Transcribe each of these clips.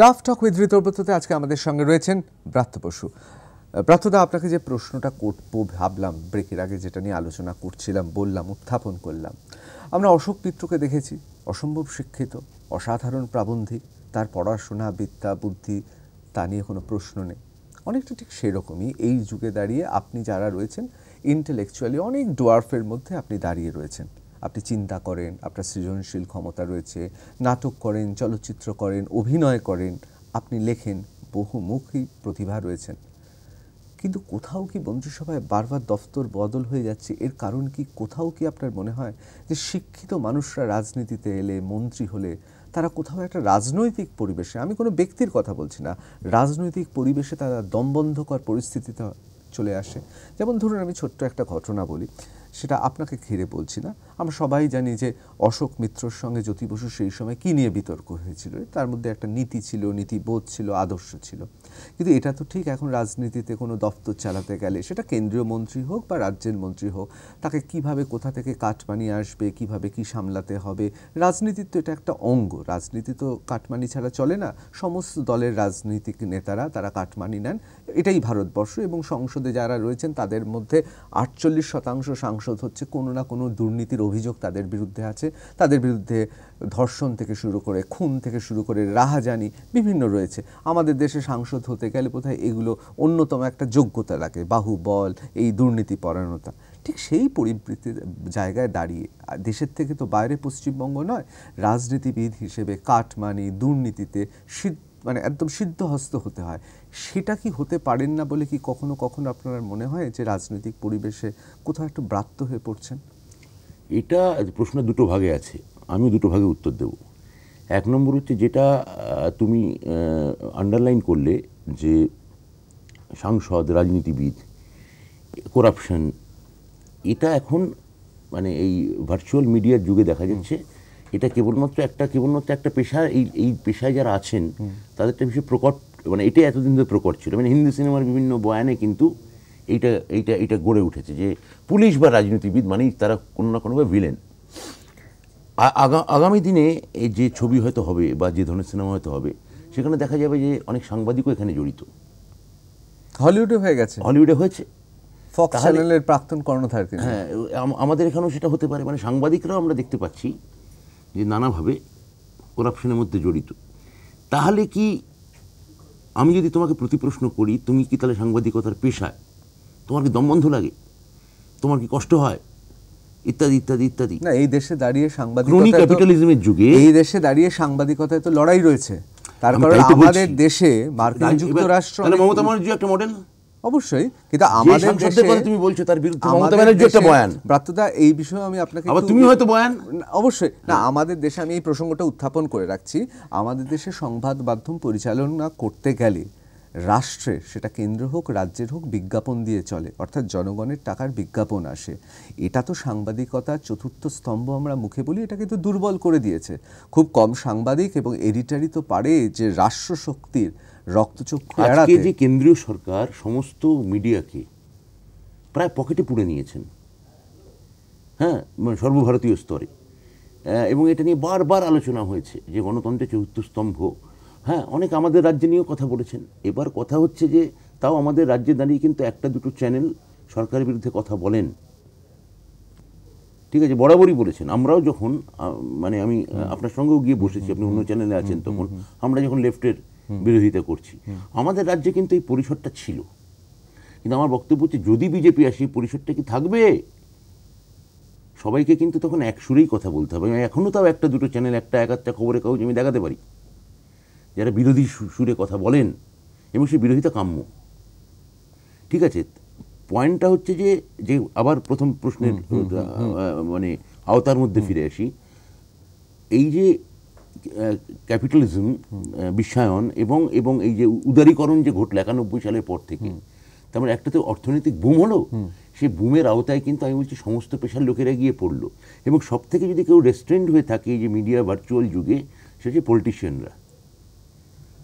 Tough talk with ঋতব্রততে আজকে আমাদের সঙ্গে রয়েছেন ব্রাত্য বসু ব্রাত্যদা আপনাকে যে প্রশ্নটা করব ভাবলাম ব্রেকের আগে যেটা নিয়ে আলোচনা করছিলাম বললাম উত্থাপন করলাম আমরা অশোক পিত্রকে দেখেছি অসম্ভব শিক্ষিত অসাধারণ প্রাবন্ধিক তার পড়াশোনা বিদ্যা বুদ্ধি তা নিয়ে কোনো প্রশ্ন নেই অনেকটা ঠিক সেরকমই এই যুগে দাঁড়িয়ে আপনি যারা রয়েছেন ইন্টেলেকচুয়ালি অনেক ডোয়ার্ফের মধ্যে আপনি দাঁড়িয়ে রয়েছেন আপনি চিন্তা করেন আপনার সৃজনশীল ক্ষমতা রয়েছে নাটক করেন চলচ্চিত্র করেন অভিনয় করেন আপনি লেখেন বহুমুখী প্রতিভা রয়েছেন কিন্তু কোথাও কি মন্ত্রিসভায় বারবার দফতর বদল হয়ে যাচ্ছে এর কারণ কি কোথাও কি আপনার মনে হয় যে শিক্ষিত মানুষরা রাজনীতিতে এলে মন্ত্রী হলে তারা কোথাও একটা রাজনৈতিক পরিবেশে আমি কোনো ব্যক্তির কথা বলছি না রাজনৈতিক পরিবেশে তারা দমবন্ধকর পরিস্থিতিতে চলে আসে যেমন ধরুন আমি ছোট্ট একটা ঘটনা বলি সেটা আপনাকে ঘিরে বলছি না আমরা সবাই জানি যে অশোক মিত্রর সঙ্গে জ্যোতি বসু সেই সময় কী নিয়ে বিতর্ক হয়েছিল তার মধ্যে একটা নীতি ছিল নীতিবোধ ছিল আদর্শ ছিল কিন্তু এটা তো ঠিক এখন রাজনীতিতে কোনো দপ্তর চালাতে গেলে সেটা কেন্দ্রীয় মন্ত্রী হোক বা রাজ্যের মন্ত্রী হোক তাকে কিভাবে কোথা থেকে কাটমানি আসবে কিভাবে কি সামলাতে হবে রাজনীতির তো এটা একটা অঙ্গ রাজনীতি তো কাটমানি ছাড়া চলে না সমস্ত দলের রাজনীতিক নেতারা তারা কাটমানি নেন এটাই ভারতবর্ষ এবং সংসদে যারা রয়েছেন তাদের মধ্যে আটচল্লিশ শতাংশ সাংসদ হচ্ছে কোনো না কোনো দুর্নীতির অভিযোগ তাদের বিরুদ্ধে আছে তাদের বিরুদ্ধে ধর্ষণ থেকে শুরু করে খুন থেকে শুরু করে রাহাজানি বিভিন্ন রয়েছে আমাদের দেশে সাংসদ হতে গেলে কোথায় এগুলো অন্যতম একটা যোগ্যতা লাগে বাহুবল এই দুর্নীতি পরায়ণতা ঠিক সেই পরিবৃতির জায়গায় দাঁড়িয়ে দেশের থেকে তো বাইরে পশ্চিমবঙ্গ নয় রাজনীতিবিদ হিসেবে কাঠমানি দুর্নীতিতে সিদ্ধ মানে একদম সিদ্ধহস্ত হতে হয় সেটা কি হতে পারেন না বলে কি কখনো কখনো আপনার মনে হয় যে রাজনৈতিক পরিবেশে কোথাও একটু ব্রাত্ত হয়ে পড়ছেন এটা প্রশ্ন দুটো ভাগে আছে আমি দুটো ভাগে উত্তর দেব এক নম্বর হচ্ছে যেটা তুমি আন্ডারলাইন করলে যে সাংসদ রাজনীতিবিদ করাপশন এটা এখন মানে এই ভার্চুয়াল মিডিয়ার যুগে দেখা যাচ্ছে এটা কেবলমাত্র একটা কেবলমাত্র একটা পেশা এই এই পেশায় যারা আছেন তাদেরটা বিষয়ে প্রকট মানে এটাই এতদিন ধরে প্রকট ছিল মানে হিন্দি সিনেমার বিভিন্ন বয়ানে কিন্তু এইটা এইটা এইটা গড়ে উঠেছে যে পুলিশ বা রাজনীতিবিদ মানেই তারা কোনো না কোনোভাবে ভিলেন আগামী দিনে এই যে ছবি হয়তো হবে বা যে ধরনের সিনেমা হয়তো হবে সেখানে দেখা যাবে যে অনেক সাংবাদিকও এখানে জড়িত হলিউডে হয়ে গেছে হলিউডে হয়েছে ফক্স চ্যানেলের প্রাক্তন কর্ণধার হ্যাঁ আমাদের এখানেও সেটা হতে পারে মানে সাংবাদিকরাও আমরা দেখতে পাচ্ছি যে নানাভাবে করাপশনের মধ্যে জড়িত তাহলে কি আমি যদি তোমাকে প্রতিপ্রশ্ন করি তুমি কি তাহলে সাংবাদিকতার পেশায় তোমার কি দমবন্ধ লাগে তোমার কি কষ্ট হয় ইত্যাদি ইত্যাদি ইত্যাদি না এই দেশে দাঁড়িয়ে সাংবাদিক ক্যাপিটালিজমের যুগে এই দেশে দাঁড়িয়ে সাংবাদিকতায় তো লড়াই রয়েছে তার কারণ আমাদের দেশে মার্কিন যুক্তরাষ্ট্র মানে মমতা ব্যানার্জি একটা মডেল অবশ্যই কিন্তু আমাদের দেশে কথা তুমি বলছো তার বিরুদ্ধে মমতা ব্যানার্জি একটা বয়ান ব্রাত্যদা এই বিষয়ে আমি আপনাকে আবার তুমি হয়তো বয়ান অবশ্যই না হ্যাঁ। আমাদের দেশে আমি এই প্রসঙ্গটা উত্থাপন করে রাখছি আমাদের দেশে সংবাদ মাধ্যম পরিচালনা করতে গেলে রাষ্ট্রে সেটা কেন্দ্র হোক রাজ্যের হোক বিজ্ঞাপন দিয়ে চলে অর্থাৎ জনগণের টাকার বিজ্ঞাপন আসে এটা তো সাংবাদিকতার চতুর্থ স্তম্ভ আমরা মুখে বলি এটা কিন্তু দুর্বল করে দিয়েছে খুব কম সাংবাদিক এবং এডিটারই তো পারে যে রাষ্ট্রশক্তির রক্তচক্ষু যে কেন্দ্রীয় সরকার সমস্ত মিডিয়াকে প্রায় পকেটে পুড়ে নিয়েছেন হ্যাঁ মানে সর্বভারতীয় স্তরে এবং এটা নিয়ে বারবার আলোচনা হয়েছে যে গণতন্ত্রের চতুর্থ স্তম্ভ হ্যাঁ অনেক আমাদের রাজ্যে নিয়েও কথা বলেছেন এবার কথা হচ্ছে যে তাও আমাদের রাজ্যে দাঁড়িয়ে কিন্তু একটা দুটো চ্যানেল সরকারের বিরুদ্ধে কথা বলেন ঠিক আছে বরাবরই বলেছেন আমরাও যখন মানে আমি আপনার সঙ্গেও গিয়ে বসেছি আপনি অন্য চ্যানেলে আছেন তখন আমরা যখন লেফটের বিরোধিতা করছি আমাদের রাজ্যে কিন্তু এই পরিসরটা ছিল কিন্তু আমার বক্তব্য হচ্ছে যদি বিজেপি আসে এই পরিসরটা কি থাকবে সবাইকে কিন্তু তখন একসুরেই কথা বলতে হবে এখনও তাও একটা দুটো চ্যানেল একটা একাত্তা খবরের কাগজ আমি দেখাতে পারি যারা বিরোধী সুরে কথা বলেন এবং সে বিরোধিতা কাম্য ঠিক আছে পয়েন্টটা হচ্ছে যে যে আবার প্রথম প্রশ্নের মানে আওতার মধ্যে ফিরে আসি এই যে ক্যাপিটালিজম বিশ্বায়ন এবং এবং এই যে উদারীকরণ যে ঘটল একানব্বই সালের পর থেকে তার মানে একটা তো অর্থনৈতিক বুম হলো সে বুমের আওতায় কিন্তু আমি বলছি সমস্ত পেশার লোকেরা গিয়ে পড়লো এবং সব থেকে যদি কেউ রেস্ট্রেন্ড হয়ে থাকে এই যে মিডিয়া ভার্চুয়াল যুগে সে হচ্ছে পলিটিশিয়ানরা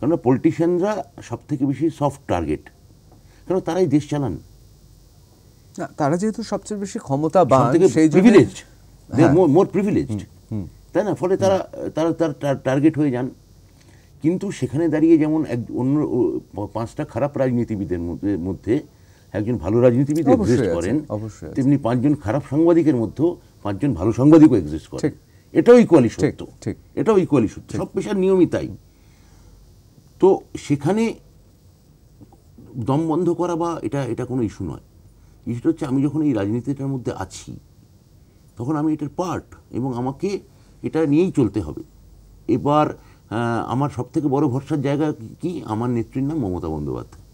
কেননা পলিটিশিয়ানরা সব থেকে বেশি সফট টার্গেট কেন তারাই দেশ চালান তারা যেহেতু সবচেয়ে বেশি ক্ষমতা বা সেই প্রিভিলেজ মোর প্রিভিলেজ তাই না ফলে তারা তারা তার টার্গেট হয়ে যান কিন্তু সেখানে দাঁড়িয়ে যেমন এক অন্য পাঁচটা খারাপ রাজনীতিবিদের মধ্যে একজন ভালো রাজনীতিবিদ এক্সিস্ট করেন তেমনি পাঁচজন খারাপ সাংবাদিকের মধ্যেও পাঁচজন ভালো সাংবাদিকও এক্সিস্ট করে এটাও ইকুয়ালি সত্য এটাও ইকুয়ালি সত্য সব পেশার নিয়মই তাই তো সেখানে দম বন্ধ করা বা এটা এটা কোনো ইস্যু নয় ইস্যুটা হচ্ছে আমি যখন এই রাজনীতিটার মধ্যে আছি তখন আমি এটার পার্ট এবং আমাকে এটা নিয়েই চলতে হবে এবার আমার সবথেকে বড় ভরসার জায়গা কি আমার নেত্রীর নাম মমতা বন্দ্যোপাধ্যায়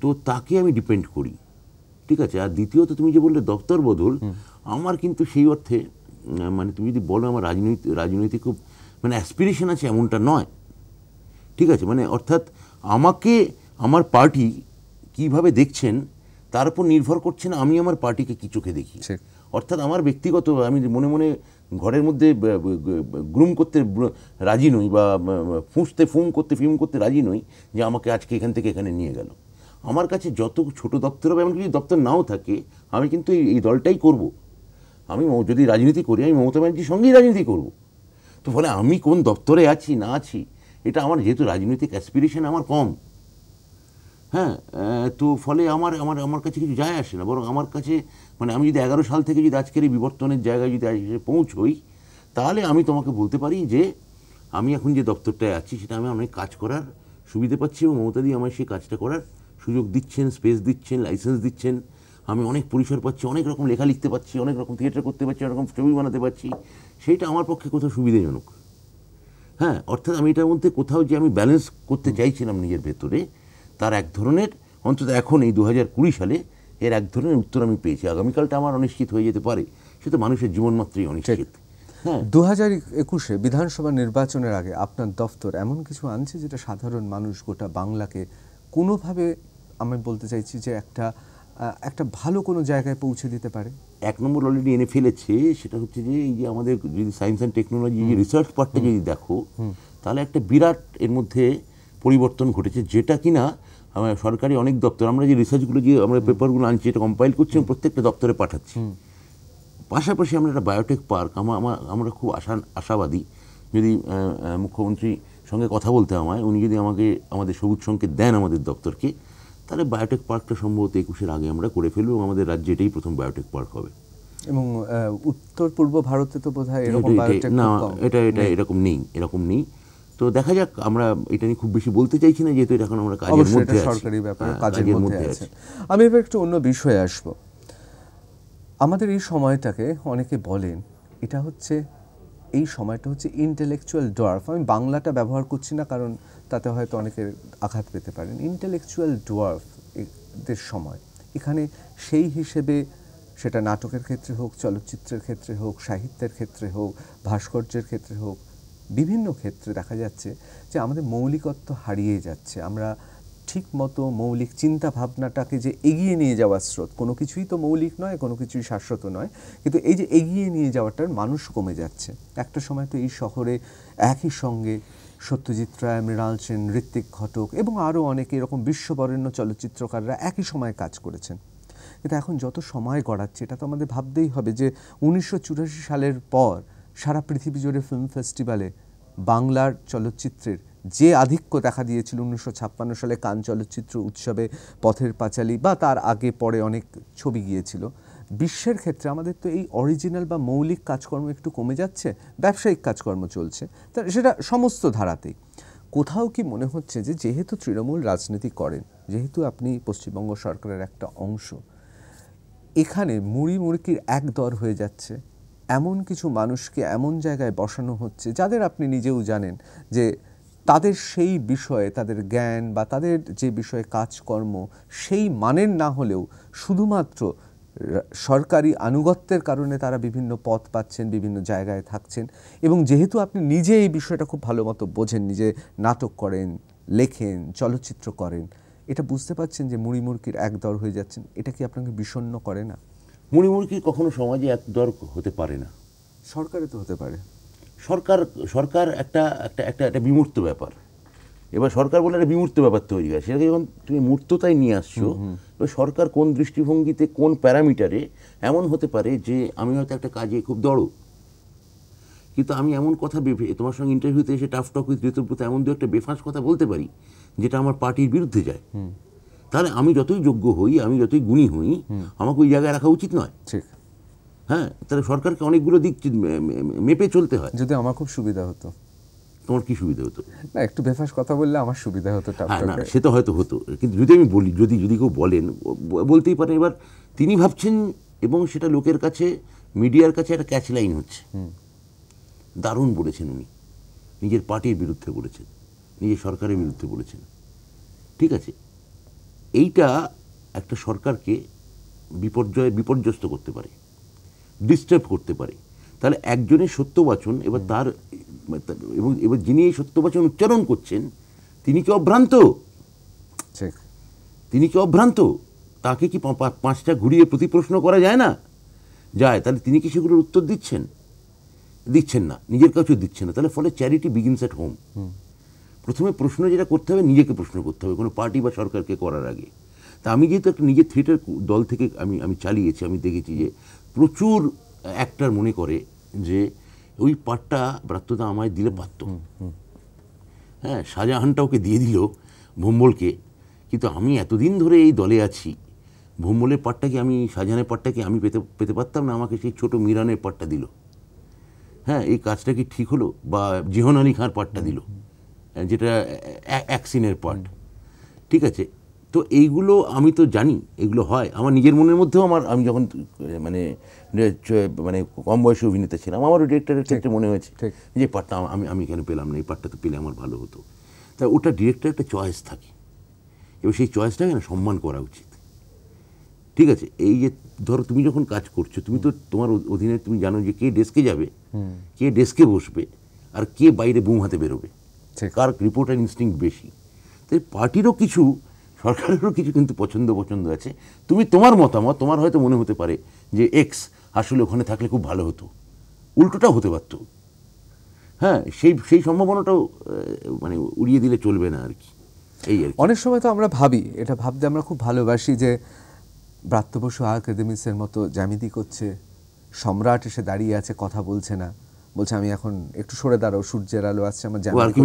তো তাকে আমি ডিপেন্ড করি ঠিক আছে আর দ্বিতীয়ত তুমি যে বললে দপ্তর বদল আমার কিন্তু সেই অর্থে মানে তুমি যদি বলো আমার রাজনৈতিক রাজনৈতিক খুব মানে অ্যাসপিরেশন আছে এমনটা নয় ঠিক আছে মানে অর্থাৎ আমাকে আমার পার্টি কিভাবে দেখছেন তার উপর নির্ভর করছে না আমি আমার পার্টিকে কি চোখে দেখি অর্থাৎ আমার ব্যক্তিগত আমি মনে মনে ঘরের মধ্যে গ্রুম করতে রাজি নই বা ফুঁসতে ফুম করতে ফিম করতে রাজি নই যে আমাকে আজকে এখান থেকে এখানে নিয়ে গেল আমার কাছে যত ছোট দপ্তর হবে এমনকি যদি দপ্তর নাও থাকে আমি কিন্তু এই দলটাই করব আমি যদি রাজনীতি করি আমি মমতা ব্যানার্জির সঙ্গেই রাজনীতি করবো তো ফলে আমি কোন দপ্তরে আছি না আছি এটা আমার যেহেতু রাজনৈতিক অ্যাসপিরেশন আমার কম হ্যাঁ তো ফলে আমার আমার আমার কাছে কিছু যায় আসে না বরং আমার কাছে মানে আমি যদি এগারো সাল থেকে যদি আজকের এই বিবর্তনের জায়গায় যদি এসে পৌঁছই তাহলে আমি তোমাকে বলতে পারি যে আমি এখন যে দপ্তরটায় আছি সেটা আমি অনেক কাজ করার সুবিধে পাচ্ছি এবং মমতাদি আমায় সেই কাজটা করার সুযোগ দিচ্ছেন স্পেস দিচ্ছেন লাইসেন্স দিচ্ছেন আমি অনেক পরিসর পাচ্ছি অনেক রকম লেখা লিখতে পারছি অনেক রকম থিয়েটার করতে পারছি অনেক রকম ছবি বানাতে পারছি সেইটা আমার পক্ষে কোথাও সুবিধাজনক হ্যাঁ অর্থাৎ আমি এটার মধ্যে কোথাও যে আমি ব্যালেন্স করতে চাইছিলাম নিজের ভেতরে তার এক ধরনের অন্তত এখন এই দু সালে এর এক ধরনের উত্তর আমি পেয়েছি আগামীকালটা আমার অনিশ্চিত হয়ে যেতে পারে সে তো মানুষের জীবন মাত্রই অনিশ্চিত হ্যাঁ। দু হাজার একুশে বিধানসভা নির্বাচনের আগে আপনার দফতর এমন কিছু আনছে যেটা সাধারণ মানুষ গোটা বাংলাকে কোনোভাবে আমি বলতে চাইছি যে একটা একটা ভালো কোনো জায়গায় পৌঁছে দিতে পারে এক নম্বর অলরেডি এনে ফেলেছে সেটা হচ্ছে যে এই যে আমাদের যদি সায়েন্স অ্যান্ড টেকনোলজি যে রিসার্চ পার্টটা যদি দেখো তাহলে একটা বিরাট এর মধ্যে পরিবর্তন ঘটেছে যেটা কিনা সরকারি অনেক দপ্তর আমরা যে রিসার্চগুলো যে আমরা পেপারগুলো আনছি এটা কম্পাইল করছি প্রত্যেকটা দপ্তরে পাঠাচ্ছি পাশাপাশি আমরা একটা বায়োটেক পার্ক আমার আমরা খুব আশা আশাবাদী যদি মুখ্যমন্ত্রী সঙ্গে কথা বলতে আমায় উনি যদি আমাকে আমাদের সবুজ সংকেত দেন আমাদের দপ্তরকে তাহলে বায়োটেক পার্কটা সম্ভবত একুশের আগে আমরা করে ফেলবো আমাদের রাজ্যে এটাই প্রথম বায়োটেক পার্ক হবে এবং উত্তর পূর্ব ভারতে তো বোধ হয় না এটা এটা এরকম নেই এরকম নেই তো দেখা যাক আমরা এটা নিয়ে খুব বেশি বলতে চাইছি না যেহেতু এখন আমরা কাজের মধ্যে সরকারি ব্যাপার হ্যাঁ, কাজের মধ্যে আছে আমি এবার একটু অন্য বিষয়ে আসব আমাদের এই সময়টাকে অনেকে বলেন এটা হচ্ছে এই সময়টা হচ্ছে ইন্টেলেকচুয়াল ডোয়ার্ফ আমি বাংলাটা ব্যবহার করছি না কারণ তাতে হয়তো অনেকের আঘাত পেতে পারেন ইন্টেলেকচুয়াল ডোয়ার্ফদের সময় এখানে সেই হিসেবে সেটা নাটকের ক্ষেত্রে হোক চলচ্চিত্রের ক্ষেত্রে হোক সাহিত্যের ক্ষেত্রে হোক ভাস্কর্যের ক্ষেত্রে হোক বিভিন্ন ক্ষেত্রে দেখা যাচ্ছে যে আমাদের মৌলিকত্ব হারিয়ে যাচ্ছে আমরা ঠিক মতো মৌলিক চিন্তা ভাবনাটাকে যে এগিয়ে নিয়ে যাওয়ার স্রোত কোনো কিছুই তো মৌলিক নয় কোনো কিছুই শাশ্বত নয় কিন্তু এই যে এগিয়ে নিয়ে যাওয়াটার মানুষ কমে যাচ্ছে একটা সময় তো এই শহরে একই সঙ্গে সত্যজিৎ রায় মৃণাল সেন ঋত্বিক ঘটক এবং আরও অনেকে এরকম বিশ্ববরেণ্য চলচ্চিত্রকাররা একই সময়ে কাজ করেছেন কিন্তু এখন যত সময় গড়াচ্ছে এটা তো আমাদের ভাবতেই হবে যে উনিশশো সালের পর সারা পৃথিবী জুড়ে ফিল্ম ফেস্টিভ্যালে বাংলার চলচ্চিত্রের যে আধিক্য দেখা দিয়েছিল উনিশশো ছাপ্পান্ন সালে কান চলচ্চিত্র উৎসবে পথের পাঁচালী বা তার আগে পরে অনেক ছবি গিয়েছিল বিশ্বের ক্ষেত্রে আমাদের তো এই অরিজিনাল বা মৌলিক কাজকর্ম একটু কমে যাচ্ছে ব্যবসায়িক কাজকর্ম চলছে তা সেটা সমস্ত ধারাতেই কোথাও কি মনে হচ্ছে যে যেহেতু তৃণমূল রাজনীতি করেন যেহেতু আপনি পশ্চিমবঙ্গ সরকারের একটা অংশ এখানে মুড়ি মুড়কির এক দর হয়ে যাচ্ছে এমন কিছু মানুষকে এমন জায়গায় বসানো হচ্ছে যাদের আপনি নিজেও জানেন যে তাদের সেই বিষয়ে তাদের জ্ঞান বা তাদের যে বিষয়ে কাজকর্ম সেই মানের না হলেও শুধুমাত্র সরকারি আনুগত্যের কারণে তারা বিভিন্ন পথ পাচ্ছেন বিভিন্ন জায়গায় থাকছেন এবং যেহেতু আপনি নিজে এই বিষয়টা খুব ভালো মতো বোঝেন নিজে নাটক করেন লেখেন চলচ্চিত্র করেন এটা বুঝতে পারছেন যে মুড়িমুড়কির একদর হয়ে যাচ্ছেন এটা কি আপনাকে বিষণ্ণ করে না মুড়িমুড়কি কখনো সমাজে একদর হতে পারে না সরকারে তো হতে পারে সরকার সরকার একটা একটা একটা একটা বিমূর্ত ব্যাপার এবার সরকার বলে একটা বিমূর্ত ব্যাপার তৈরি হয় সেটাকে যখন তুমি মূর্ততায় নিয়ে আসছো এবার সরকার কোন দৃষ্টিভঙ্গিতে কোন প্যারামিটারে এমন হতে পারে যে আমি হয়তো একটা কাজে খুব দড়ো কিন্তু আমি এমন কথা ভেবে তোমার সঙ্গে ইন্টারভিউতে এসে টাফ টক উইথ ঋতব্রত এমন দু একটা বেফাঁস কথা বলতে পারি যেটা আমার পার্টির বিরুদ্ধে যায় তাহলে আমি যতই যোগ্য হই আমি যতই গুণী হই আমাকে ওই জায়গায় রাখা উচিত নয় ঠিক হ্যাঁ তাহলে সরকারকে অনেকগুলো দিক মেপে চলতে হয় যদি আমার খুব সুবিধা হতো তোমার কি সুবিধা হতো না একটু বেফাস কথা বললে আমার সুবিধা হতো হ্যাঁ না সে তো হয়তো হতো কিন্তু যদি আমি বলি যদি যদি কেউ বলেন বলতেই পারে এবার তিনি ভাবছেন এবং সেটা লোকের কাছে মিডিয়ার কাছে একটা ক্যাচ লাইন হচ্ছে দারুণ বলেছেন উনি নিজের পার্টির বিরুদ্ধে বলেছেন নিজের সরকারের বিরুদ্ধে বলেছেন ঠিক আছে এইটা একটা সরকারকে বিপর্যয় বিপর্যস্ত করতে পারে ডিস্টার্ব করতে পারে তাহলে একজনের সত্য বাচন এবার তার এবং এবার যিনি এই সত্য বাচন উচ্চারণ করছেন তিনি কি অভ্রান্ত তিনি কি অভ্রান্ত তাকে কি পাঁচটা ঘুরিয়ে প্রতি প্রশ্ন করা যায় না যায় তাহলে তিনি কি সেগুলোর উত্তর দিচ্ছেন দিচ্ছেন না নিজের কাছেও দিচ্ছেন না তাহলে ফলে চ্যারিটি বিগিনস অ্যাট হোম প্রথমে প্রশ্ন যেটা করতে হবে নিজেকে প্রশ্ন করতে হবে কোনো পার্টি বা সরকারকে করার আগে তা আমি যেহেতু একটা নিজের থিয়েটার দল থেকে আমি আমি চালিয়েছি আমি দেখেছি যে প্রচুর অ্যাক্টার মনে করে যে ওই পাটটা ব্রাত্যতা আমায় দিলে পারত হ্যাঁ শাহজাহানটা ওকে দিয়ে দিল ভোম্বলকে কিন্তু আমি এতদিন ধরে এই দলে আছি ভোম্বলের পাটটাকে আমি শাহজাহানের পাটটাকে আমি পেতে পেতে পারতাম না আমাকে সেই ছোটো মিরানের পাটটা দিল হ্যাঁ এই কাজটা কি ঠিক হলো বা জিহন আলী খাঁর পাটটা দিল যেটা অ্যাক্সিনের পাট ঠিক আছে তো এইগুলো আমি তো জানি এগুলো হয় আমার নিজের মনের মধ্যেও আমার আমি যখন মানে মানে কম বয়সী অভিনেতা ছিলাম আমারও ডিরেক্টরের ক্ষেত্রে মনে হয়েছে যে পার্টটা আমি আমি এখানে পেলাম না এই পার্টটা তো পেলে আমার ভালো হতো তা ওটা ডিরেক্টর একটা চয়েস থাকে এবং সেই চয়েসটাকে না সম্মান করা উচিত ঠিক আছে এই যে ধরো তুমি যখন কাজ করছো তুমি তো তোমার অধীনে তুমি জানো যে কে ডেস্কে যাবে কে ডেস্কে বসবে আর কে বাইরে বুম হাতে বেরোবে কার রিপোর্টার ইনস্টিং বেশি তাই পার্টিরও কিছু সরকারেরও কিছু কিন্তু পছন্দ পছন্দ আছে তুমি তোমার মতামত তোমার হয়তো মনে হতে পারে যে এক্স আসলে ওখানে থাকলে খুব ভালো হতো উল্টোটাও হতে পারত হ্যাঁ সেই সেই সম্ভাবনাটাও মানে উড়িয়ে দিলে চলবে না আর কি এই আর অনেক সময় তো আমরা ভাবি এটা ভাবতে আমরা খুব ভালোবাসি যে ব্রাত্যবসু বসু আকাদেমিসের মতো জ্যামিতি করছে সম্রাট এসে দাঁড়িয়ে আছে কথা বলছে না বলছে আমি এখন একটু সরে দাঁড়াও সূর্যের আলো আসছে আমার জ্যামিতি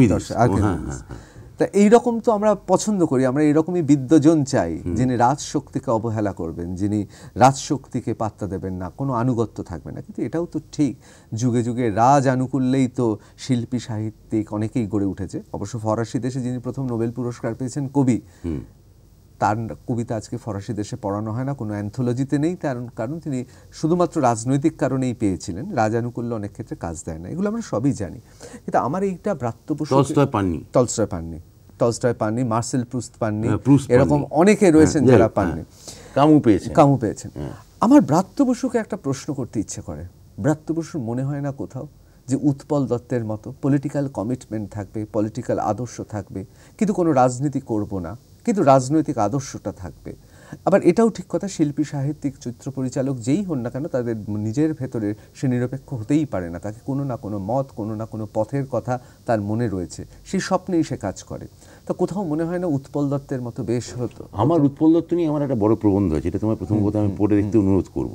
তা এইরকম তো আমরা পছন্দ করি আমরা এইরকমই বিদ্যজন চাই যিনি রাজশক্তিকে অবহেলা করবেন যিনি রাজশক্তিকে পাত্তা দেবেন না কোনো আনুগত্য থাকবে না কিন্তু এটাও তো ঠিক যুগে যুগে রাজ আনুকূল্যেই তো শিল্পী সাহিত্যিক অনেকেই গড়ে উঠেছে অবশ্য ফরাসি দেশে যিনি প্রথম নোবেল পুরস্কার পেয়েছেন কবি তার কবিতা আজকে ফরাসি দেশে পড়ানো হয় না কোনো অ্যান্থোলজিতে নেই তার কারণ তিনি শুধুমাত্র রাজনৈতিক কারণেই পেয়েছিলেন রাজানুকূল্য অনেক ক্ষেত্রে কাজ দেয় না এগুলো আমরা সবই জানি কিন্তু আমার এইটা ব্রাত্যপোষ পাননি তলস্টয় পাননি টলস্টয় পাননি মার্সেল প্রুস্ত হ্যাঁ, পাননি এরকম অনেকে রয়েছেন হ্যাঁ, যারা পাননি হ্যাঁ। কামু পেয়েছেন কামু পেয়েছেন আমার ব্রাত্য বসুকে একটা প্রশ্ন করতে ইচ্ছে করে ব্রাত্য মনে হয় না কোথাও যে উৎপল দত্তের মতো পলিটিক্যাল কমিটমেন্ট থাকবে পলিটিক্যাল আদর্শ থাকবে কিন্তু কোনো রাজনীতি করব না কিন্তু রাজনৈতিক আদর্শটা থাকবে আবার এটাও ঠিক কথা শিল্পী সাহিত্যিক চিত্র পরিচালক যেই হন না কেন তাদের নিজের ভেতরে সে নিরপেক্ষ হতেই পারে না তাকে কোনো না কোনো মত কোনো না কোনো পথের কথা তার মনে রয়েছে সেই স্বপ্নেই সে কাজ করে তো কোথাও মনে হয় না উৎপল দত্তের মতো বেশ হতো আমার উৎপল দত্ত নিয়ে আমার একটা বড় প্রবন্ধ আছে এটা তোমার প্রথম কথা আমি পড়ে দেখতে অনুরোধ করব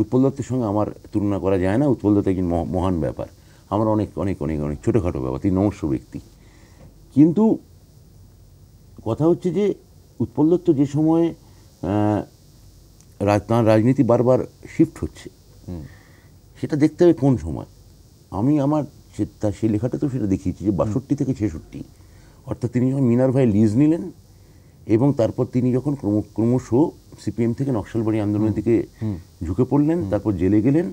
উৎপল দত্তের সঙ্গে আমার তুলনা করা যায় না উৎপল দত্ত একজন মহান ব্যাপার আমার অনেক অনেক অনেক অনেক ছোটোখাটো ব্যাপার তিনি নমস্য ব্যক্তি কিন্তু কথা হচ্ছে যে উৎপল দত্ত যে সময়ে তাঁর রাজনীতি বারবার শিফট হচ্ছে সেটা দেখতে হবে কোন সময় আমি আমার তার সেই লেখাটা তো সেটা দেখিয়েছি যে বাষট্টি থেকে ছেষট্টি অর্থাৎ তিনি যখন মিনারভাই লিজ নিলেন এবং তারপর তিনি যখন ক্রম ক্রমশ সিপিএম থেকে নকশালবাড়ি আন্দোলনের দিকে ঝুঁকে পড়লেন তারপর জেলে গেলেন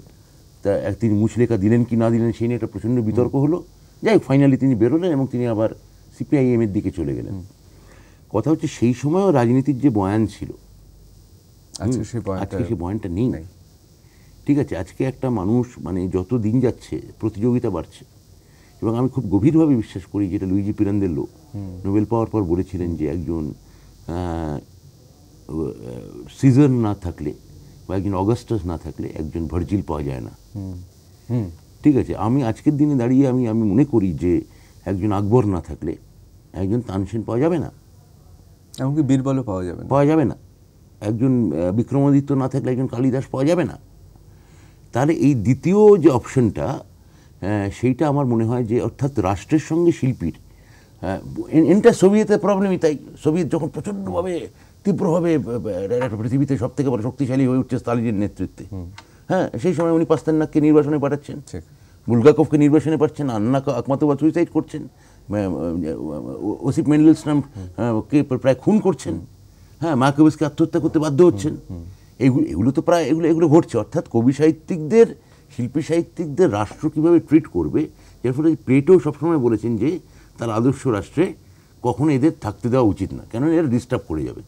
তা তিনি মুছলেখা দিলেন কি না দিলেন সেই নিয়ে একটা প্রচণ্ড বিতর্ক হলো যাই ফাইনালি তিনি বেরোলেন এবং তিনি আবার সিপিআইএমের দিকে চলে গেলেন কথা হচ্ছে সেই সময়ও রাজনীতির যে বয়ান ছিল আচ্ছা, আজকে সেই বয়ানটা নেই ঠিক আছে আজকে একটা মানুষ মানে যত দিন যাচ্ছে প্রতিযোগিতা বাড়ছে এবং আমি খুব গভীরভাবে বিশ্বাস করি যেটা লুইজি পিরান্দের লোক নোবেল পাওয়ার পর বলেছিলেন যে একজন সিজন না থাকলে বা একজন অগাস্টাস না থাকলে একজন ভার্জিল পাওয়া যায় না ঠিক আছে আমি আজকের দিনে দাঁড়িয়ে আমি আমি মনে করি যে একজন আকবর না থাকলে একজন তানসেন পাওয়া যাবে না এমনকি বীরবলও পাওয়া যাবে পাওয়া যাবে না একজন বিক্রমাদিত্য না থাকলে একজন কালিদাস পাওয়া যাবে না তাহলে এই দ্বিতীয় যে অপশনটা হ্যাঁ, সেইটা আমার মনে হয় যে অর্থাৎ রাষ্ট্রের সঙ্গে শিল্পীর হ্যাঁ, এন্টার সোভিয়েতের প্রবলেমই তাই সোভিয়েত যখন প্রচণ্ডভাবে তীব্রভাবে পৃথিবীতে সব থেকে বড় শক্তিশালী হয়ে উঠছে স্তালিনের নেতৃত্বে হ্যাঁ সেই সময় উনি পাস্তান্নাককে নির্বাসনে পাঠাচ্ছেন বুলগাকভকে নির্বাসনে পাঠাচ্ছেন আন্না একমাত্র সুইসাইড করছেন ওসিফ মেন্ডেলসলাম হ্যাঁ, কে প্রায় খুন করছেন হ্যাঁ কবিসকে আত্মহত্যা করতে বাধ্য হচ্ছেন এগুলো এগুলো তো প্রায় এগুলো এগুলো ঘটছে অর্থাৎ কবি সাহিত্যিকদের শিল্পী সাহিত্যিকদের রাষ্ট্র কীভাবে ট্রিট করবে যার ফলে প্লেটও সবসময় বলেছেন যে তার আদর্শ রাষ্ট্রে কখনো এদের থাকতে দেওয়া উচিত না কেন এরা ডিস্টার্ব করে যাবে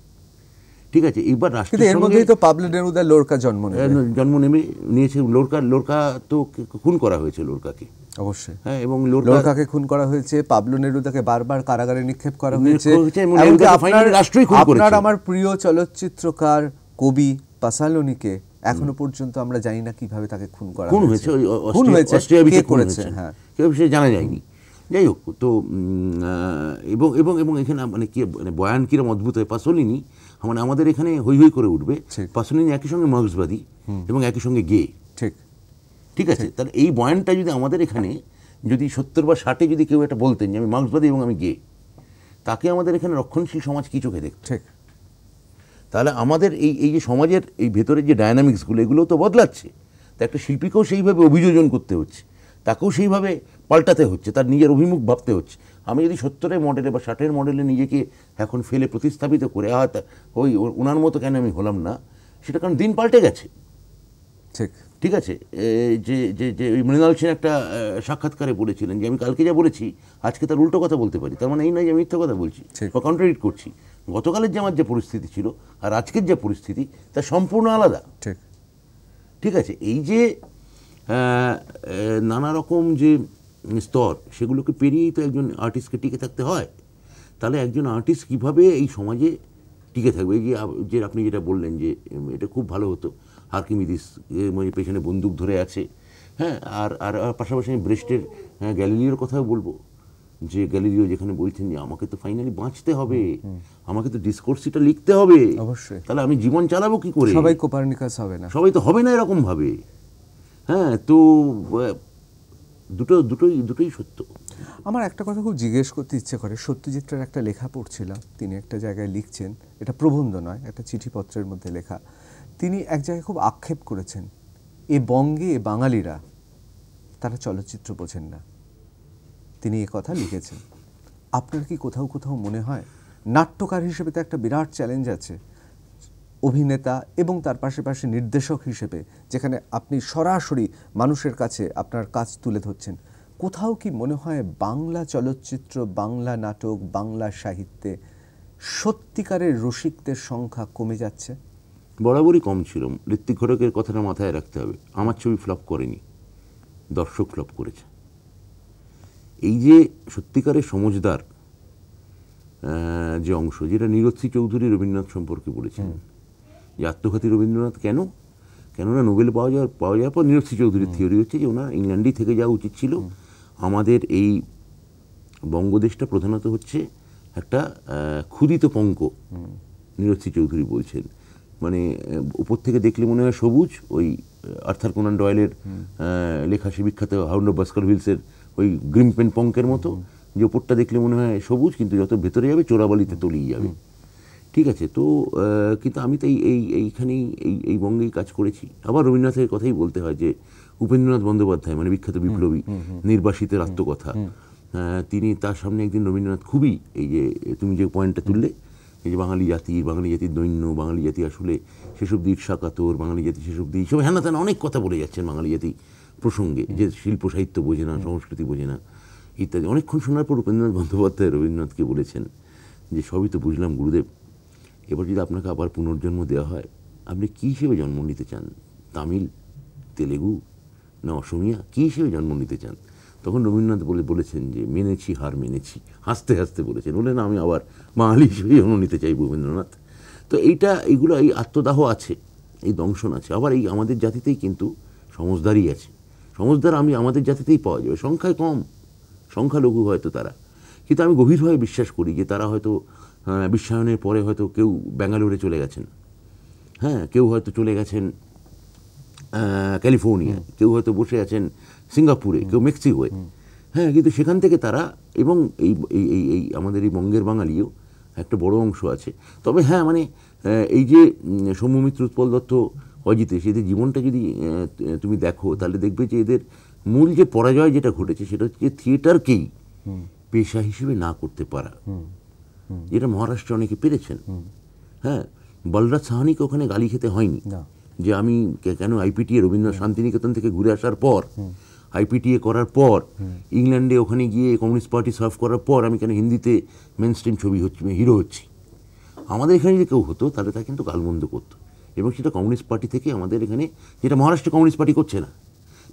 ঠিক আছে এবার রাষ্ট্রের তো পাবলো নেরুদা লোরকা জন্ম হ্যাঁ, জন্ম নেমে নিয়েছে লোরকা লোরকা তো খুন করা হয়েছে লোরকাকে অবশ্যই হ্যাঁ এবং লোরকাকে খুন করা হয়েছে পাবলো নেরুদাকে বারবার কারাগারে নিক্ষেপ করা হয়েছে আপনার রাষ্ট্রই খুন করেছে আপনার আমার প্রিয় চলচ্চিত্রকার কবি পাসালোনিকে এখনো পর্যন্ত আমরা জানি না কিভাবে তাকে খুন করা খুন হয়েছে খুন হয়েছে অস্ট্রিয়া করেছে হ্যাঁ কেউ সে জানা যায়নি যাই হোক তো এবং এবং এবং এখানে মানে কি মানে বয়ান কিরম অদ্ভুত হয় পাসলিনি মানে আমাদের এখানে হৈ হৈ করে উঠবে পাসলিনি একই সঙ্গে মার্ক্সবাদী এবং একই সঙ্গে গে ঠিক ঠিক আছে তাহলে এই বয়ানটা যদি আমাদের এখানে যদি সত্তর বা ষাটে যদি কেউ এটা বলতেন যে আমি মার্ক্সবাদী এবং আমি গে তাকে আমাদের এখানে রক্ষণশীল সমাজ কি চোখে দেখ ঠিক তাহলে আমাদের এই এই যে সমাজের এই ভেতরের যে ডায়নামিক্সগুলো এগুলো তো বদলাচ্ছে তা একটা শিল্পীকেও সেইভাবে অভিযোজন করতে হচ্ছে তাকেও সেইভাবে পাল্টাতে হচ্ছে তার নিজের অভিমুখ ভাবতে হচ্ছে আমি যদি সত্তরের মডেলে বা ষাটের মডেলে নিজেকে এখন ফেলে প্রতিস্থাপিত করে আহ ওই ওনার মতো কেন আমি হলাম না সেটা কারণ দিন পাল্টে গেছে ঠিক ঠিক আছে যে যে যে ওই মৃণাল সেন একটা সাক্ষাৎকারে বলেছিলেন যে আমি কালকে যা বলেছি আজকে তার উল্টো কথা বলতে পারি তার মানে এই নয় যে আমি মিথ্যা কথা বলছি বা কন্ট্রাডিক্ট করছি গতকালের যে আমার যে পরিস্থিতি ছিল আর আজকের যে পরিস্থিতি তা সম্পূর্ণ আলাদা ঠিক ঠিক আছে এই যে নানা রকম যে স্তর সেগুলোকে পেরিয়েই তো একজন আর্টিস্টকে টিকে থাকতে হয় তাহলে একজন আর্টিস্ট কিভাবে এই সমাজে টিকে থাকবে এই যে আপনি যেটা বললেন যে এটা খুব ভালো হতো হারকিমিদিস মানে পেছনে বন্দুক ধরে আছে হ্যাঁ আর আর পাশাপাশি আমি ব্রেস্টের হ্যাঁ, গ্যালিলিওর কথাও বলবো যে গ্যালিলিও যেখানে বলছেন যে আমাকে তো ফাইনালি বাঁচতে হবে আমাকে তো ডিসকোর্সিটা লিখতে হবে অবশ্যই তাহলে আমি জীবন চালাবো কি করে সবাই কোপারনিকাস হবে না সবাই তো হবে না এরকম ভাবে হ্যাঁ তো দুটো দুটোই দুটোই সত্য আমার একটা কথা খুব জিজ্ঞেস করতে ইচ্ছে করে সত্যজিৎটার একটা লেখা পড়ছিলাম তিনি একটা জায়গায় লিখছেন এটা প্রবন্ধ নয় একটা চিঠিপত্রের মধ্যে লেখা তিনি এক জায়গায় খুব আক্ষেপ করেছেন এ বঙ্গে এ বাঙালিরা তারা চলচ্চিত্র বোঝেন না তিনি এ কথা লিখেছেন আপনার কি কোথাও কোথাও মনে হয় নাট্যকার হিসেবে তো একটা বিরাট চ্যালেঞ্জ আছে অভিনেতা এবং তার পাশাপাশি নির্দেশক হিসেবে যেখানে আপনি সরাসরি মানুষের কাছে আপনার কাজ তুলে ধরছেন কোথাও কি মনে হয় বাংলা চলচ্চিত্র বাংলা নাটক বাংলা সাহিত্যে সত্যিকারের রসিকদের সংখ্যা কমে যাচ্ছে বরাবরই কম ছিল ঋত্বিক ঘটকের কথাটা মাথায় রাখতে হবে আমার ছবি ফ্লপ করেনি দর্শক ফ্লপ করেছে এই যে সত্যিকারের সমজদার যে অংশ যেটা নিরজ্জি চৌধুরী রবীন্দ্রনাথ সম্পর্কে বলেছিলেন যে আত্মঘাতী রবীন্দ্রনাথ কেন কেননা নোবেল পাওয়া যাওয়ার পাওয়া যাওয়ার পর নীরক্ষী চৌধুরীর থিওরি হচ্ছে যে ওনার ইংল্যান্ডেই থেকে যাওয়া উচিত ছিল আমাদের এই বঙ্গদেশটা প্রধানত হচ্ছে একটা ক্ষুদিত পঙ্ক নীরক্ষী চৌধুরী বলছেন মানে উপর থেকে দেখলে মনে হয় সবুজ ওই আর্থার কোনান ডয়েলের লেখা সে বিখ্যাত হাউন্ড অফ বাস্কার হুইলসের ওই গ্রিমপেন পঙ্কের মতো যে ওপরটা দেখলে মনে হয় সবুজ কিন্তু যত ভেতরে যাবে চোরাবালিতে তলিয়ে যাবে ঠিক আছে তো কিন্তু আমি তো এই এইখানেই এই এই বঙ্গেই কাজ করেছি আবার রবীন্দ্রনাথের কথাই বলতে হয় যে উপেন্দ্রনাথ বন্দ্যোপাধ্যায় মানে বিখ্যাত বিপ্লবী নির্বাসিতের আত্মকথা তিনি তার সামনে একদিন রবীন্দ্রনাথ খুবই এই যে তুমি যে পয়েন্টটা তুললে এই যে বাঙালি জাতি বাঙালি জাতির দৈন্য বাঙালি জাতি আসলে সেসব দিক সাকাতর বাঙালি জাতি সেসব দিক সব হ্যানা তেনা অনেক কথা বলে যাচ্ছেন বাঙালি জাতি প্রসঙ্গে যে শিল্প সাহিত্য বোঝে না সংস্কৃতি বোঝে না ইত্যাদি অনেকক্ষণ শোনার পর উপেন্দ্রনাথ বন্দ্যোপাধ্যায় রবীন্দ্রনাথকে বলেছেন যে সবই তো বুঝলাম গুরুদেব এবার যদি আপনাকে আবার পুনর্জন্ম দেওয়া হয় আপনি কী হিসেবে জন্ম নিতে চান তামিল তেলেগু না অসমিয়া কী হিসেবে জন্ম নিতে চান তখন রবীন্দ্রনাথ বলে বলেছেন যে মেনেছি হার মেনেছি হাসতে হাসতে বলেছেন বলে না আমি আবার বাঙালি হিসেবে জন্ম নিতে চাই রবীন্দ্রনাথ তো এইটা এইগুলো এই আত্মদাহ আছে এই দংশন আছে আবার এই আমাদের জাতিতেই কিন্তু সমজদারই আছে সমজদার আমি আমাদের জাতিতেই পাওয়া যাবে সংখ্যায় কম সংখ্যালঘু হয়তো তারা কিন্তু আমি গভীরভাবে বিশ্বাস করি যে তারা হয়তো হ্যাঁ, বিশ্বায়নের পরে হয়তো কেউ ব্যাঙ্গালোরে চলে গেছেন হ্যাঁ কেউ হয়তো চলে গেছেন ক্যালিফোর্নিয়া কেউ হয়তো বসে আছেন সিঙ্গাপুরে কেউ মেক্সিকোয়ে হ্যাঁ কিন্তু সেখান থেকে তারা এবং এই এই এই আমাদের এই বঙ্গের বাঙালিও একটা বড় অংশ আছে তবে হ্যাঁ মানে এই যে সৌম্যমিত্র উৎপল দত্ত অজিতেশ এদের জীবনটা যদি তুমি দেখো তাহলে দেখবে যে এদের মূল যে পরাজয় যেটা ঘটেছে সেটা হচ্ছে থিয়েটারকেই পেশা হিসেবে না করতে পারা যেটা মহারাষ্ট্রে অনেকে পেরেছেন হ্যাঁ বলরাজ সাহানিকে ওখানে গালি খেতে হয়নি যে আমি কেন আইপিটিএ রবীন্দ্রনাথ শান্তিনিকেতন থেকে ঘুরে আসার পর আইপিটিএ করার পর ইংল্যান্ডে ওখানে গিয়ে কমিউনিস্ট পার্টি সার্ভ করার পর আমি কেন হিন্দিতে মেন স্ট্রিম ছবি হচ্ছি মানে হিরো হচ্ছি আমাদের এখানে যে কেউ হতো তাহলে তা কিন্তু গালমন্দ করতো এবং সেটা কমিউনিস্ট পার্টি থেকে আমাদের এখানে যেটা মহারাষ্ট্র কমিউনিস্ট পার্টি করছে না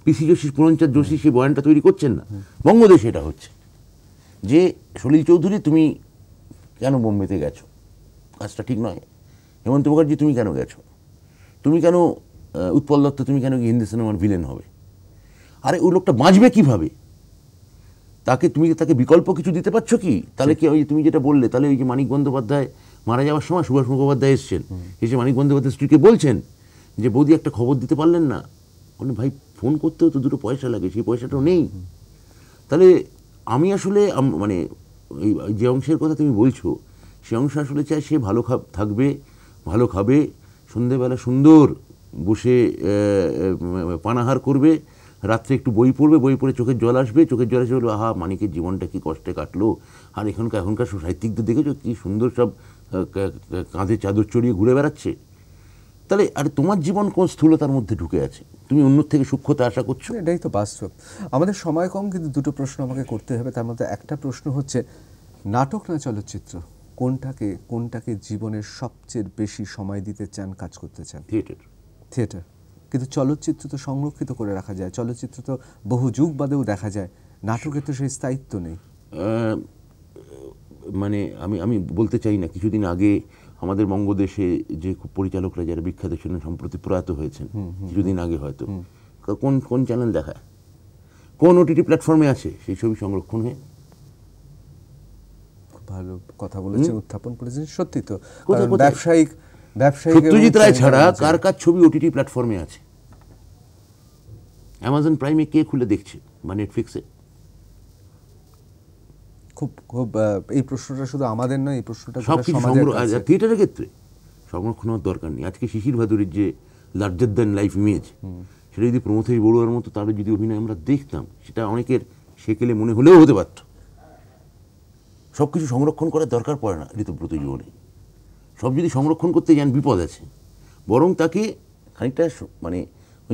পিসি যোশী পুরঞ্চার যোশী হ্যাঁ। সেই বয়ানটা তৈরি করছেন না বঙ্গদেশে এটা হচ্ছে যে সলিল চৌধুরী তুমি কেন বোম্বেতে গেছো কাজটা ঠিক নয় হেমন্ত মুখার্জি তুমি কেন গেছো তুমি কেন উৎপল দত্ত তুমি কেন হিন্দি সিনেমার ভিলেন হবে আরে ওই লোকটা বাঁচবে কীভাবে তাকে তুমি তাকে বিকল্প কিছু দিতে পারছো কি তাহলে কি ওই তুমি যেটা বললে তাহলে ওই যে মানিক বন্দ্যোপাধ্যায় মারা যাওয়ার সময় সুভাষ মুখোপাধ্যায় এসছেন এসে মানিক বন্দ্যোপাধ্যায় স্ত্রীকে বলছেন যে বৌদি একটা খবর দিতে পারলেন না বললেন ভাই ফোন করতেও তো দুটো পয়সা লাগে সেই পয়সাটাও নেই তাহলে আমি আসলে মানে এই যে অংশের কথা তুমি বলছো সে অংশ আসলে চায় সে ভালো থাকবে ভালো খাবে সন্ধেবেলা সুন্দর বসে পানাহার করবে রাত্রে একটু বই পড়বে বই পড়ে চোখের জল আসবে চোখের জল আসবে বলবে আহা মানিকের জীবনটা কি কষ্টে কাটলো আর এখানকার এখনকার সাহিত্যিকদের দেখেছো কী সুন্দর সব কাঁধে চাদর চড়িয়ে ঘুরে বেড়াচ্ছে তাহলে আর তোমার জীবন কোন স্থূলতার মধ্যে ঢুকে আছে তুমি অন্য থেকে সূক্ষ্মতা আশা করছো এটাই তো বাস্তব আমাদের সময় কম কিন্তু দুটো প্রশ্ন আমাকে করতে হবে তার মধ্যে একটা প্রশ্ন হচ্ছে নাটক না চলচ্চিত্র কোনটাকে কোনটাকে জীবনের সবচেয়ে বেশি সময় দিতে চান কাজ করতে চান থিয়েটার থিয়েটার কিন্তু চলচ্চিত্র তো সংরক্ষিত করে রাখা যায় চলচ্চিত্র তো বহু যুগ বাদেও দেখা যায় নাটকে তো সেই স্থায়িত্ব নেই মানে আমি আমি বলতে চাই না কিছুদিন আগে আমাদের বঙ্গদেশে যে পরিচালকরা যারা বিখ্যাত ছিলেন সম্প্রতি প্রয়াত হয়েছেন কিছুদিন আগে হয়তো কোন কোন চ্যানেল দেখায় কোন ওটিটি প্ল্যাটফর্মে আছে সেই ছবি সংরক্ষণ হয়ে ভালো কথা বলেছেন উত্থাপন করেছেন সত্যি তো ব্যবসায়িক ব্যবসায়িক সত্যজিৎ রায় ছাড়া কার কার ছবি ওটিটি প্ল্যাটফর্মে আছে অ্যামাজন প্রাইমে কে খুলে দেখছে বা নেটফ্লিক্সে খুব খুব এই প্রশ্নটা শুধু আমাদের নয় এই প্রশ্নটা সব কিছু থিয়েটারের ক্ষেত্রে সংরক্ষণ হওয়ার দরকার নেই আজকে শিশির ভাদুরের যে লার্জার দ্যান লাইফ ইমেজ সেটা যদি প্রমথেশ বড়ুয়ার মতো তারও যদি অভিনয় আমরা দেখতাম সেটা অনেকের সেকেলে মনে হলেও হতে পারত সব কিছু সংরক্ষণ করার দরকার পড়ে না ঋতুব্রত জীবনে সব যদি সংরক্ষণ করতে যান বিপদ আছে বরং তাকে খানিকটা মানে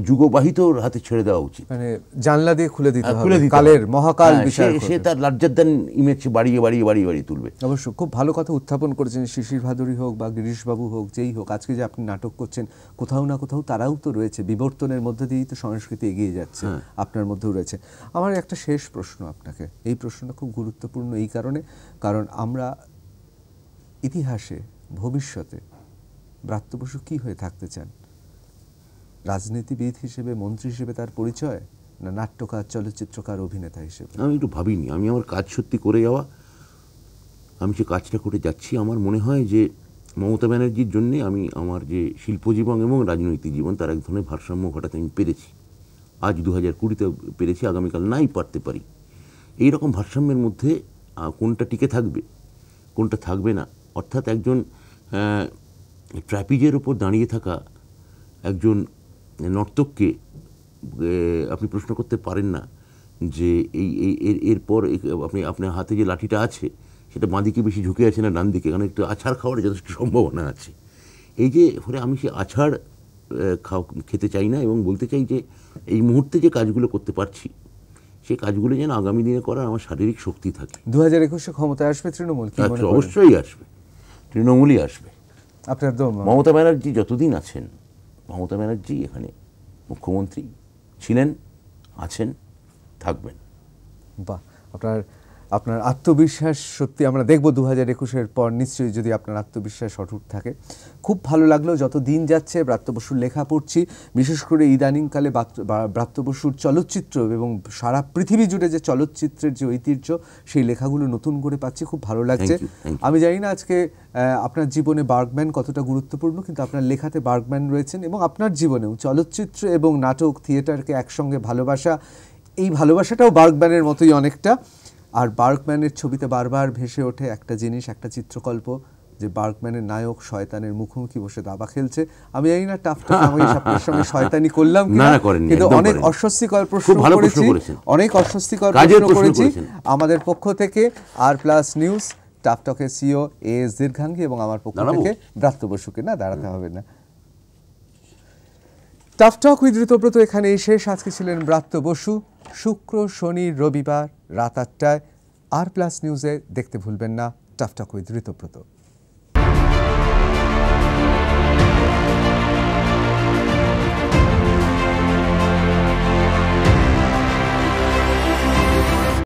যুগবাহিতর হাতে ছেড়ে দেওয়া উচিত মানে জানলা দিয়ে খুলে দিতে হ্যাঁ, হবে কালের মহাকাল বিষয় হ্যাঁ, সে তার লার্জার ইমেজ বাড়িয়ে বাড়িয়ে বাড়িয়ে বাড়িয়ে তুলবে অবশ্য খুব ভালো কথা উত্থাপন করেছেন শিশির ভাদুরী হোক বা গিরিশবাবু হোক যেই হোক আজকে যে আপনি নাটক করছেন কোথাও না কোথাও তারাও তো রয়েছে বিবর্তনের মধ্যে দিয়েই তো সংস্কৃতি এগিয়ে যাচ্ছে হ্যাঁ। আপনার মধ্যেও রয়েছে আমার একটা শেষ প্রশ্ন আপনাকে এই প্রশ্নটা খুব গুরুত্বপূর্ণ এই কারণে কারণ আমরা ইতিহাসে ভবিষ্যতে ব্রাত্যপশু কি কী হয়ে থাকতে চান রাজনীতিবিদ হিসেবে মন্ত্রী হিসেবে তার পরিচয় না নাট্যকার চলচ্চিত্রকার অভিনেতা হিসেবে আমি একটু ভাবিনি আমি আমার কাজ সত্যি করে যাওয়া আমি সে কাজটা করে যাচ্ছি আমার মনে হয় যে মমতা ব্যানার্জির জন্যে আমি আমার যে শিল্প জীবন এবং রাজনৈতিক জীবন তার এক ধরনের ভারসাম্য ঘটাতে আমি পেরেছি আজ দু হাজার কুড়িতে পেরেছি আগামীকাল নাই পারতে পারি এই রকম ভারসাম্যের মধ্যে কোনটা টিকে থাকবে কোনটা থাকবে না অর্থাৎ একজন ট্র্যাপিজের ওপর দাঁড়িয়ে থাকা একজন নর্তককে আপনি প্রশ্ন করতে পারেন না যে এই এরপর আপনি আপনার হাতে যে লাঠিটা আছে সেটা বাঁদিকে বেশি ঝুঁকে আছে না ডান দিকে কারণ একটু আছাড় খাওয়ার যথেষ্ট সম্ভাবনা আছে এই যে ফলে আমি সে আছাড় খাও খেতে চাই না এবং বলতে চাই যে এই মুহূর্তে যে কাজগুলো করতে পারছি সেই কাজগুলো যেন আগামী দিনে করার আমার শারীরিক শক্তি থাকে দু হাজার একুশে ক্ষমতায় আসবে তৃণমূল অবশ্যই আসবে তৃণমূলই আসবে আপনার মমতা ব্যানার্জি যতদিন আছেন মমতা ব্যানার্জি এখানে মুখ্যমন্ত্রী ছিলেন আছেন থাকবেন বাহ আপনার আপনার আত্মবিশ্বাস সত্যি আমরা দেখব দু হাজার একুশের পর নিশ্চয়ই যদি আপনার আত্মবিশ্বাস অটুট থাকে খুব ভালো লাগলো যত দিন যাচ্ছে ব্রাত্য বসুর লেখা পড়ছি বিশেষ করে ইদানিংকালে ব্রাত্য বসুর চলচ্চিত্র এবং সারা পৃথিবী জুড়ে যে চলচ্চিত্রের যে ঐতিহ্য সেই লেখাগুলো নতুন করে পাচ্ছি খুব ভালো লাগছে আমি জানি না আজকে আপনার জীবনে বার্গম্যান কতটা গুরুত্বপূর্ণ কিন্তু আপনার লেখাতে বার্গম্যান রয়েছেন এবং আপনার জীবনেও চলচ্চিত্র এবং নাটক থিয়েটারকে একসঙ্গে ভালোবাসা এই ভালোবাসাটাও বার্গম্যানের মতোই অনেকটা আর বার্কম্যানের ছবিতে বারবার ভেসে ওঠে একটা জিনিস একটা চিত্রকল্প যে বার্কম্যানের নায়ক শয়তানের মুখোমুখি বসে দাবা খেলছে আমি এই না টাফ আমি সঙ্গে শয়তানি করলাম কিন্তু অনেক অস্বস্তিকর প্রশ্ন করেছি অনেক অস্বস্তিকর প্রশ্ন করেছি আমাদের পক্ষ থেকে আর প্লাস নিউজ টাফটকের সিও এ এস দীর্ঘাঙ্গি এবং আমার পক্ষ থেকে ব্রাত্য বসুকে না দাঁড়াতে হবে না টাফটক উইথ ঋতব্রত এখানে এসে আজকে ছিলেন ব্রাত্য বসু শুক্র শনি রবিবার রাত আটটায় আর প্লাস নিউজে দেখতে ভুলবেন না টাফটক উইথ ঋতব্রত